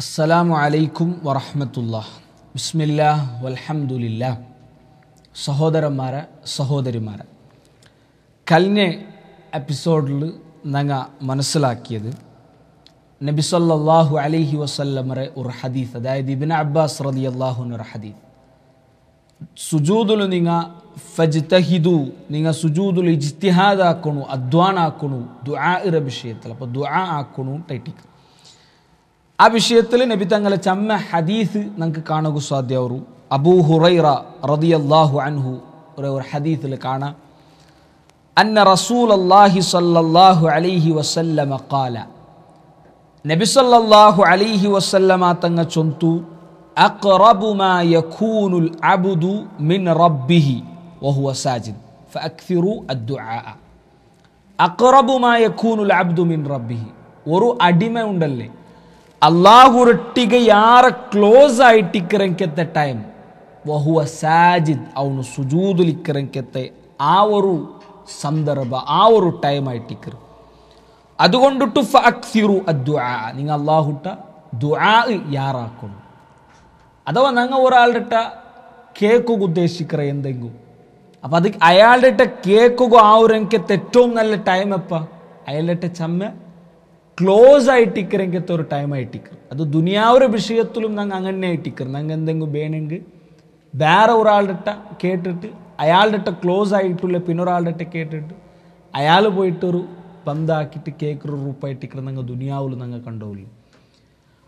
അസ്സലാമു അലൈക്കും വറഹമത്തുള്ള ബിസ്മില്ലാ വൽഹമുല്ല സഹോദരന്മാരെ സഹോദരിമാരെ കഴിഞ്ഞ എപ്പിസോഡിൽ ഞങ്ങൾ മനസ്സിലാക്കിയത് നബി സല്ലാഹു അലൈഹി വസല്ലമറെ ഒരു ഹദീസ് അതായത് ഇബിൻ അബ്ബാസ് റതി അള്ളാഹുവിന് ഒരു ഹദീസ് സുജൂദുൽ ഫജ് ഫജ്തഹിദു നിങ്ങൾ സുജൂദുൽ ഇജ്തിഹാദ് ആക്കണു അധ്വാനാക്കണു ദുആ ഇറ വിഷയത്തിൽ അപ്പോൾ ദുആ ആക്കണു ടൈറ്റിക്കണം ಆ ವಿಷಯದಲ್ಲಿ ನಬಿ ತಂಗಲ ಚಮ್ಮ ಹದೀಸ್ ನಂಗೆ ಕಾಣಗೂ ಸಾಧ್ಯ ಅವರು ಅಬೂ ಹುರೈರ ರದಿಯಲ್ಲಾಹು ಅನ್ಹು ಅವರ ಹದೀಸಲ್ ಕಾಣ അന്ന റസൂലല്ലാഹി സല്ലല്ലാഹു അലൈഹി വസല്ലമ ഖാല നബി സല്ലല്ലാഹു അലൈഹി വസല്ലമ തങ്ങ ചൊന്തു അഖ്റബു മാ യകൂനുൽ അബ്ദു മിൻ റബ്ബിഹി വഹുവ സാജിദ് ഫഅക്സിറു അദ്ദുആ അഖ്റബു മാ യകൂനുൽ അബ്ദു മിൻ റബ്ബിഹി ഒരു അടിമ ഉണ്ടല്ലേ ಅಲ್ಲಾಹುರೊಟ್ಟಿಗೆ ಯಾರ ಕ್ಲೋಸ್ ಆಯಿಟ್ಟಿಕ್ಕರಂಕೆತ್ತ ಟೈಮ್ ವಹುವ ಸಾಜಿದ್ ಅವನು സുജൂദിലിക്കറക്കെത്തെ ആ ഒരു സന്ദർഭ ആ ഒരു ടൈം ആയിട്ടിക്കർ അതുകൊണ്ടിട്ട് ഫിറു അദ്വാ നിങ്ങൾ അള്ളാഹുട്ട ദുആ യാറാക്കുന്നു അഥവാ ഞങ്ങൾ ഒരാളുടെ കേൾക്കുക ഉദ്ദേശിക്കറ എന്തെങ്കിലും അപ്പം അത് അയാളുടെ കേൾക്കുക ആ ഒരു എനിക്ക് ഏറ്റവും നല്ല ടൈം എപ്പ അയാളുടെ ചമ്മ ക്ലോസ് ಕ್ಲೋಸ್ ಆಯಿಟ್ಟಿಕ್ಕರಂಗೆತ್ತವ್ರು ಟೈಮ್ ಆಯಿಟ್ಟಿಕ್ಕರು ಅದು ദുനിയാവൊരു വിഷയത്തിലും ഞങ്ങൾ അങ്ങനെ ആയിട്ടിക്കർ ഞങ്ങൾ എന്തെങ്കിലും വേണമെങ്കിൽ വേറെ ഒരാളുടെ കേട്ടിട്ട് അയാളുടെ ക്ലോസ് ആയിട്ടുള്ള പിന്നൊരാളുടെ കേട്ടിട്ട് അയാൾ പോയിട്ടൊരു പന്താക്കിയിട്ട് കേക്ക് റൂപ്പായിട്ടിക്കർ ഞങ്ങൾ ദുനിയാവിൽ ഞങ്ങൾ കണ്ടോളൂ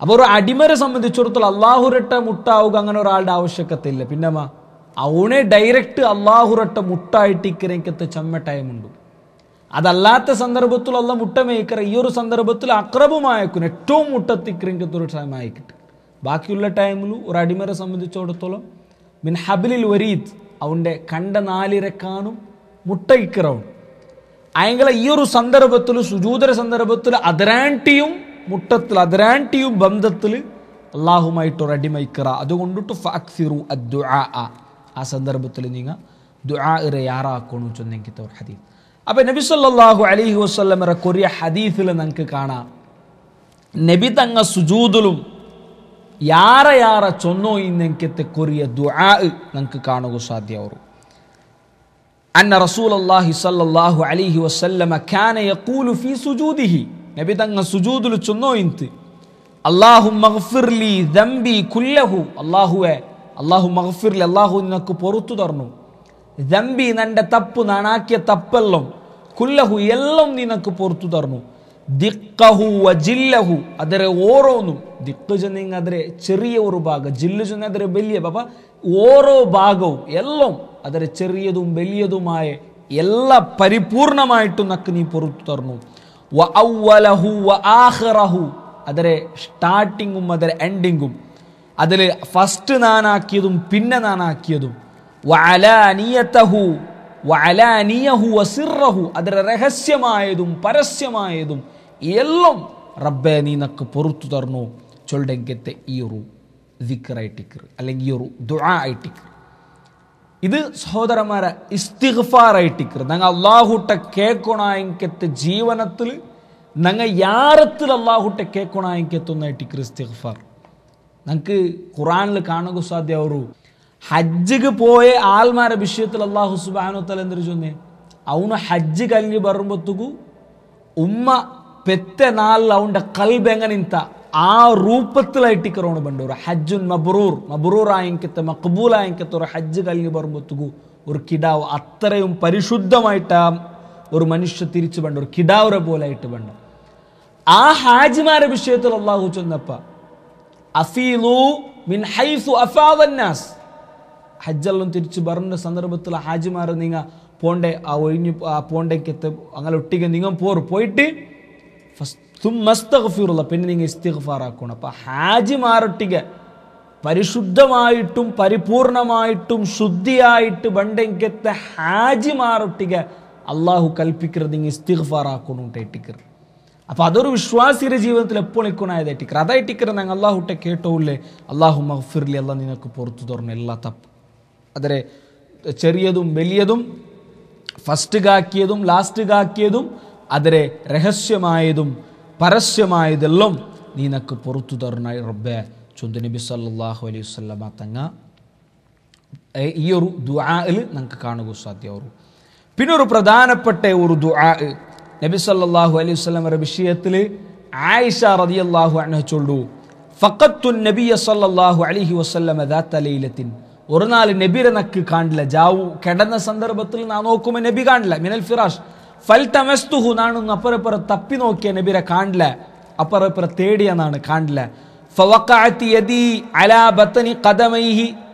അപ്പോൾ ഒരു അടിമരെ സംബന്ധിച്ചിടത്തോളം അള്ളാഹുരട്ട മുട്ടാവുക അങ്ങനെ ഒരാളുടെ ആവശ്യക്കത്തില്ല പിന്നെ അവനെ ഡയറക്റ്റ് അള്ളാഹുരട്ട മുട്ടായിട്ടിക്കരക്കത്തെ ചമ്മ ടൈമുണ്ട് അതല്ലാത്ത സന്ദർഭത്തിലുള്ള മുട്ട മുട്ടമേക്കർ ഈ ഒരു സന്ദർഭത്തിൽ അക്രമമായേക്കും ഏറ്റവും മുട്ടത്തിക്രിങ്കത്ത് ഒരു ബാക്കിയുള്ള ടൈമിൽ ഒരു അടിമരെ സംബന്ധിച്ചിടത്തോളം മിൻ ഹബിലിൽ വരീത് അവൻ്റെ കണ്ട നാലിരക്കാനും മുട്ടയിക്കറവും അയങ്ങളെ ഈ ഒരു സന്ദർഭത്തിൽ സുജൂതര സന്ദർഭത്തിൽ അതിരാൻട്ടിയും മുട്ടത്തിൽ അതിരാൻട്ടിയും ബന്ധത്തിൽ അള്ളാഹുമായിട്ട് ഒരു അടിമയിക്കറ അതുകൊണ്ടിട്ട് ഫാക്സിറു അദ്ദുആ ആ സന്ദർഭത്തിൽ നിങ്ങൾ ദുആ ഇറ ചെന്നെങ്കിൽ ചൊന്നെങ്കിൽ ഹദീസ് അപ്പൊ നബി സല്ലാഹു അലഹി വസ്ലമറെ കൊറിയ ഹദീഫിൽ നമുക്ക് കാണാം നബി തങ്ങ സുജൂതിലും യാറയാറ ചൊന്നോ ഇന്നെങ്കത്തെ കൊറിയ ദുആ നമുക്ക് കാണുക സാധ്യമാവും അന്ന റസൂൽ അള്ളാഹി സല്ലാഹു അലഹി വസ്ലമ ഖാന ഫി സുജൂദിഹി നബി തങ്ങ സുജൂതിൽ ചൊന്നോ ഇന്ത് അള്ളാഹു മഗ്ഫിർലി ദംബി കുല്ലഹു അള്ളാഹുവെ അള്ളാഹു മഗ്ഫിർലി അള്ളാഹു നിനക്ക് പുറത്തു തർന്നു ദംബി നന്റെ തപ്പ് നാണാക്കിയ തപ്പല്ലോ കുല്ലഹു എല്ലാം നിനക്ക് പുറത്തു തരണു ദിക്കഹു വജില്ലഹു അതെ ഓരോന്നും ദിക്ക് ಜೊಂದಿಂಗ್ അതെ ചെറിയ ഒരു ഭാഗം ജില്ലു ചെന്ന അതെ വലിയ പാപ ഓരോ ഭാഗവും എല്ലാം അതെ ചെറിയതും വലിയതുമായ എല്ലാ പരിപൂർണമായിട്ടും നക്ക് നീ പുറത്തു തരണു വ അതെ വ സ്റ്റാർട്ടിങ്ങും അതെ എൻഡിങ്ങും അതിൽ ഫസ്റ്റ് നാനാക്കിയതും പിന്നെ നാനാക്കിയതും വ വലാനിയഹു വസിറഹു അതിൻ്റെ രഹസ്യമായതും പരസ്യമായതും എല്ലാം റബ്ബെ നീ നക്ക് പൊറത്തു തരണോ ചൊല്ലങ്കത്തെ ഈ ഒരു ദിക്കറായിട്ടിക്കറ് അല്ലെങ്കിൽ ഈ ഒരു ദുആ ആയിട്ടിക്കറ് ഇത് സഹോദരന്മാരെ ഇസ്തിഗ്ഫാർ ഞങ്ങൾ നങ്ങ അല്ലാഹുട്ട എങ്കത്തെ ജീവനത്തിൽ ഞങ്ങൾ യാരത്തിൽ അല്ലാഹുട്ട കേൾക്കണ എങ്കെത്തുന്നതായിട്ടിക്കറ് ഇസ്തിഗ്ഫാർ ഞങ്ങൾക്ക് ഖുറാനിൽ കാണുക സാധ്യ ഒരു ഹജ്ജിക്ക് പോയ ആൽമാരെ വിഷയത്തിൽ അള്ളാഹു സുബാനോ തല എന്തൊരു ചൊന്നേ അവന് ഹജ്ജ് കഴിഞ്ഞ് പറയുമ്പോഴത്തേക്കു ഉമ്മ പെത്തെ നാളിൽ അവൻ്റെ കൽബ് എങ്ങനെ ആ രൂപത്തിലായിട്ടിക്കറോണ് പണ്ട് ഒരു ഹജ്ജുൻ മബ്രൂർ മക്ബൂൽ മക്ബൂലായിക്കത്തെ ഒരു ഹജ്ജ് കഴിഞ്ഞ് പറയുമ്പോഴത്തേക്കു ഒരു കിടാവ് അത്രയും പരിശുദ്ധമായിട്ട് ഒരു മനുഷ്യ തിരിച്ചു പണ്ട് ഒരു കിടാവറെ പോലെ ആയിട്ട് പണ്ട് ആ ഹാജിമാരെ വിഷയത്തിൽ അള്ളാഹു ചെന്നപ്പ അഫീലു മിൻ ഹൈസു അഫാവന്നാസ് ഹജ്ജെല്ലാം തിരിച്ച് പറഞ്ഞ സന്ദർഭത്തിൽ ഹാജിമാർ നിങ്ങൾ പോണ്ടേ ആ ഒഴിഞ്ഞു ആ പോണ്ടേക്ക് അങ്ങനെ ഒട്ടിക്ക് നിങ്ങൾ പോർ പോയിട്ട് ഫസ്തുമസ്തഫീറുള്ള പിന്നെ നിങ്ങൾ ഇസ്തിഗ്ഫാർ അപ്പം അപ്പോൾ പരിശുദ്ധമായിട്ടും പരിപൂർണമായിട്ടും ശുദ്ധിയായിട്ട് ബണ്ടെങ്കത്തെ ഹാജിമാരൊട്ടിക്ക് അള്ളാഹു കൽപ്പിക്കരുത് നിങ്ങൾ ഇസ്തിഗ്ഫാർ ആക്കണം ഇട്ടിക്കർ അപ്പോൾ അതൊരു വിശ്വാസിയുടെ ജീവിതത്തിൽ എപ്പോൾ നിൽക്കണായത് എട്ടിക്കർ അതായിട്ടിക്കരുത് ഞങ്ങൾ അള്ളാഹുട്ടെ ഇല്ലേ അള്ളാഹു മഹ്ഫിർലി അല്ല നിനക്ക് പുറത്തു തുറന്നു എല്ലാ തപ്പ് അതെ ചെറിയതും വലിയതും ഫസ്റ്റ് കാക്കിയതും ലാസ്റ്റ് കാക്കിയതും അതെ രഹസ്യമായതും പരസ്യമായതെല്ലാം നീ നക്ക് പുറത്തു തരണായി റബ്ബെ ചുന്ദു നബി സല്ലാഹു അലൈഹി വസ്ലമ തങ്ങ ഈ ഒരു ദുആയിൽ നമുക്ക് കാണുക സാധ്യമാവും പിന്നെ ഒരു പ്രധാനപ്പെട്ട ഒരു ദുആ നബി സല്ലാഹു അലൈഹി വസ്ലമ വിഷയത്തിൽ ആയിഷ റതി അള്ളാഹു ചൊല്ലു ഫക്കത്തു നബിയ സല്ലാഹു അലഹി വസ്ലമ ദാത്തലയിലെത്തിൻ ഒരു നാല് നബിരെ നക്ക് കാണില്ല ജാവു കിടന്ന സന്ദർഭത്തിൽ നാ നോക്കുമ്പോൾ നബി കാണില്ല മിനൽ ഫിറാഷ് ഫൽ തമസ്തുഹു നാണെന്ന് അപ്പുറപ്പുറ തപ്പി നോക്കിയ നബിരെ കാണില്ല അപ്പുറപ്പുറ തേടിയെന്നാണ് കാണില്ല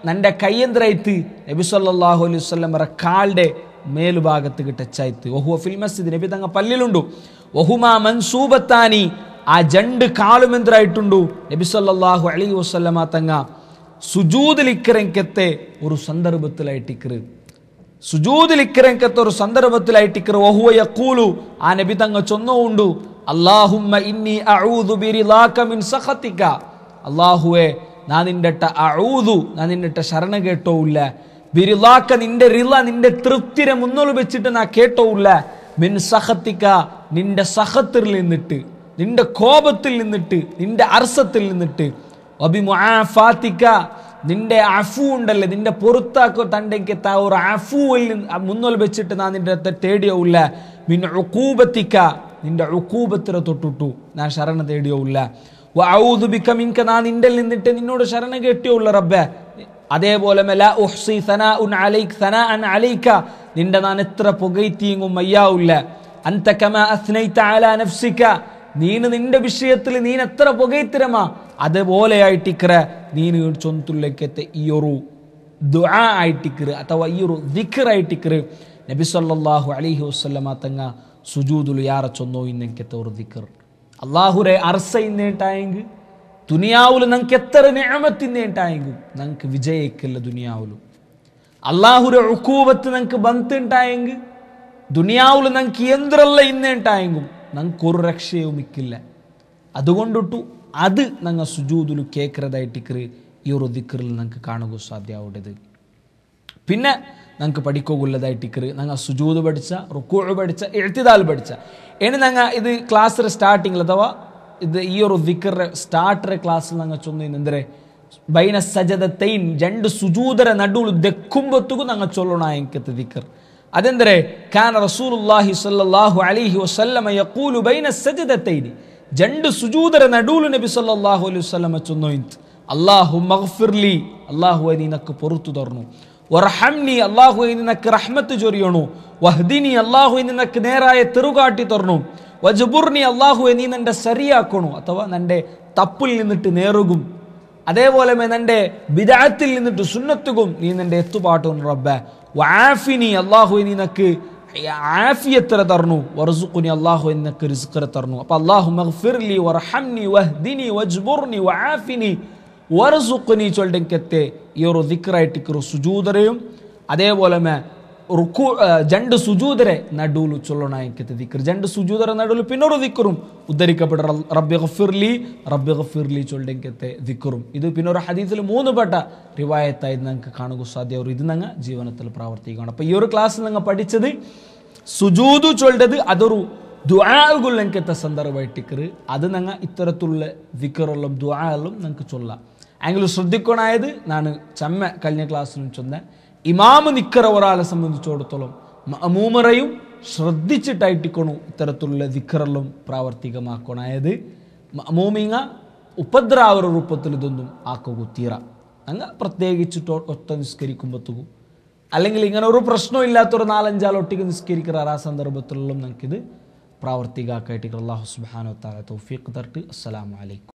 നന്റെ കയ്യന്ത്രയത്ത് നബി സല്ലാഹു അലൈഹി വല്ലമറ കാളുടെ മേലുഭാഗത്ത് ടച്ചായത്ത് ഓഹു ഫിൽ മസ്ജിദ് നബി തങ്ങ പല്ലിലുണ്ടു ഒഹുമാ മൻസൂബത്താനി ആ ജണ്ട് കാളുമെന്തരായിട്ടുണ്ടു നബി സല്ലാഹു അലൈഹി വസ്ലമാ തങ്ങ സുജൂതിലിക്കരങ്കത്തെ ഒരു സന്ദർഭത്തിലായിട്ടിക്കറ് സുജൂതിലിക്കരങ്കത്തെ ഒരു സന്ദർഭത്തിലായിട്ടിക്കറ് ഓഹുവ യക്കൂലു ആ നബി തങ്ങ ചൊന്നുകൊണ്ടു അള്ളാഹുമ്മ ഇന്നി അഴൂതു ബിരിലാക്കമിൻ സഹത്തിക്ക അള്ളാഹുവെ ഞാൻ നിന്റെ അഴൂതു ഞാൻ നിൻ്റെട്ട ശരണ കേട്ടോ ഇല്ല ബിരിലാക്ക നിന്റെ റില നിന്റെ തൃപ്തിരെ മുന്നോട്ട് വെച്ചിട്ട് ഞാൻ കേട്ടോ ഇല്ല മിൻ സഹത്തിക്ക നിന്റെ സഹത്തിൽ നിന്നിട്ട് നിന്റെ കോപത്തിൽ നിന്നിട്ട് നിന്റെ അർസത്തിൽ നിന്നിട്ട് ഒബിമുആഫാത്തിക്ക നിന്റെ അഫു ഉണ്ടല്ലേ നിന്റെ പുറത്താക്കോ തണ്ടെങ്കിൽ താ ഒരു അഫുവിൽ മുന്നോൽ വെച്ചിട്ട് നാ നിന്റെ തേടിയോല്ല മിൻ ഉക്കൂബത്തിക്ക നിന്റെ ഉക്കൂബത്തിനെ തൊട്ടിട്ടു ഞാൻ ശരണ തേടിയോല്ല ഔദുബിക്ക മിൻക നാ നിന്റെ നിന്നിട്ട് നിന്നോട് ശരണ ഉള്ള റബ്ബെ അതേപോലെ നിന്റെ നാൻ എത്ര പുകയ്ത്തിയെങ്കും മയ്യാവില്ല അന്തക്കമ അസ്നൈത്ത ആല നഫ്സിക്ക നീന് നിന്റെ വിഷയത്തിൽ നീൻ എത്ര പുകയ്ത്തിരമാ അതുപോലെയായിട്ടിക്കറ നീನು ചൊന്തുള്ളേക്കത്തെ ഈ ഒരു ദുആ ആയിട്ടിക്കറ് അഥവാ ഈ ഒരു ദിക്കറായിട്ടിക്കറ് നബി സല്ലല്ലാഹു അലൈഹി വസല്ലമ തങ്ങ സുജൂദുൽ യാറ ചൊന്നോ ഇന്നെനിക്കത്തെ ഒരു ദിക്കർ അള്ളാഹുരെ അർസ ഇന്നേട്ടായെങ്കിൽ ദുനിയാവുൽ നമുക്ക് എത്ര നിയമത്തിന്നേട്ടായെങ്കിൽ നമുക്ക് വിജയിക്കല്ല ദുനിയാവുലും അള്ളാഹുര ഉക്കൂബത്ത് നമുക്ക് ബന്ധുണ്ടായെങ്കിൽ ദുനിയാവുൽ നമുക്ക് എന്തിരല്ല ഇന്നേട്ടായെങ്കിൽ നമുക്ക് ഒരു രക്ഷയും മിക്കില്ല അതുകൊണ്ടിട്ടു അത് ഞങ്ങൾ സുജൂതിൽ കേൾക്കുന്നതായിട്ടിക്കറ് ഈ ഒരു ദിക്കറിൽ ഞങ്ങൾക്ക് കാണുക സാധ്യമാവുടേത് പിന്നെ ഞങ്ങൾക്ക് പഠിക്കുകയുള്ളതായിട്ടിക്കറ് ഞങ്ങൾ സുജൂത് പഠിച്ച റുക്കൂ പഠിച്ച എഴുത്തിതാൽ പഠിച്ച ഇനി ഞങ്ങൾ ഇത് ക്ലാസ്സിലെ സ്റ്റാർട്ടിങ്ങിൽ അഥവാ ഇത് ഈ ഒരു ദിക്കറിൻ്റെ സ്റ്റാർട്ടറെ ക്ലാസ്സിൽ ഞങ്ങൾ ചൊന്നിന്ന് ബൈന ബൈന സജതത്തെയിൻ രണ്ട് സുജൂതര നടുവിൽ ദക്കുമ്പത്തുക്കും ഞങ്ങൾ ചൊല്ലണ എനിക്കത്തെ ദിക്കർ അതെന്തേ കാൻ റസൂലുല്ലാഹി സല്ലാഹു അലിഹി വസല്ലമ യഖൂലു ബൈന സജതത്തെയിൻ ಜಂಡು ಸುಜೂದರ ನಡೂಲು നബി ಸೊಲ್ಲಾಹು അലൈഹി ವಸಲ್ಲಮ ಚೊನ್ನೊಯ್ತು അള്ളാഹു മഗ്ഫിർലി അള്ളാഹുവെ നിനക്ക് പുറത്തു തുറന്നു ഒർഹംനി അള്ളാഹുവെ നിനക്ക് റഹ്മത്ത് ചൊരിയണു വഹ്ദിനി അള്ളാഹുവെ നിനക്ക് നേരായ തെറുകാട്ടി തുറന്നു വജബുർണി അള്ളാഹുവെ നീ നിന്റെ ശരിയാക്കണു അഥവാ നിന്റെ തപ്പിൽ നിന്നിട്ട് നേറുകും അതേപോലെ നിൻ്റെ ബിദാത്തിൽ നിന്നിട്ട് സുന്നത്തുകും നീ നിൻ്റെ എത്തുപാട്ടുന്നു റബ്ബ വാഫിനി അള്ളാഹുവെ നിനക്ക് ആഫിയത്ര തർന്നു വർസുഖുനി അള്ളാഹു എന്നൊക്കെ റിസ്കർ തർന്നു അപ്പോൾ അള്ളാഹു മഗ്ഫിർലി വർഹംനി വഹ്ദിനി വജ്ബുർനി വആഫിനി വർസുഖുനി ചൊല്ലിക്കത്തെ ഈ ഒരു ദിക്റായിട്ട് സുജൂദറയും അതേപോലെ റുക്കു ജണ്ട് സുജൂദരെ നടുവിൽ ಚೊಲ್ಲೋಣ ദിക്കർ ജണ്ട് ಜಂಡು നടുവിൽ പിന്നോട് ദിക്കറും ದಿಕ್ಕರುಂ ഉദ്ധരിക്കപ്പെട്ട റബ്ബി ഗഫിർലി റബ്ബി ഗഫിർലി ചൊല്ലിങ്കത്തെ ദിക്കറും ഇത് പിന്നെ ഒരു ഹദീസിൽ മൂന്ന് പെട്ട റിവായത്തായി നിങ്ങൾക്ക് കാണുക സാധ്യവും ഇത് നിങ്ങൾ ജീവനത്തിൽ പ്രാവർത്തിക്കണം അപ്പോൾ ഈ ഒരു ക്ലാസ് നിങ്ങൾ പഠിച്ചത് സുജൂതു ചൊല്ലത് അതൊരു ദുആകുള്ളെങ്കത്തെ സന്ദർഭമായിട്ടിക്കറ് അത് നിങ്ങൾ ഇത്തരത്തിലുള്ള ദിക്കറുള്ള ദുആകളും നിങ്ങൾക്ക് ചൊല്ലാം എങ്കിലും ശ്രദ്ധിക്കണായത് നാണ് ചമ്മ കഴിഞ്ഞ ക്ലാസ്സിലും ചൊന്ന ഇമാമ നിക്കറ ഒരാളെ സംബന്ധിച്ചിടത്തോളം മമൂമറയും ശ്രദ്ധിച്ചിട്ടായിട്ടിക്കണു ഇത്തരത്തിലുള്ള ദിക്കറെല്ലാം പ്രാവർത്തികമാക്കണം അതായത് മമൂമിങ്ങ ഉപദ്രാവര രൂപത്തിൽ ഇതൊന്നും തീറ അങ്ങ് പ്രത്യേകിച്ചിട്ട് ഒറ്റ നിസ്കരിക്കുമ്പോഴത്തേക്കും അല്ലെങ്കിൽ ഇങ്ങനെ ഒരു പ്രശ്നം ഇല്ലാത്തൊരു നാലഞ്ചാൾ ഒട്ടിക്ക് നിസ്കരിക്കാറ് ആ സന്ദർഭത്തിലുള്ള നമുക്കിത് പ്രാവർത്തികമാക്കായിട്ട് അള്ളാഹു സുബാനോ താല തൗഫീഖ് അസ്സാം വലൈക്കും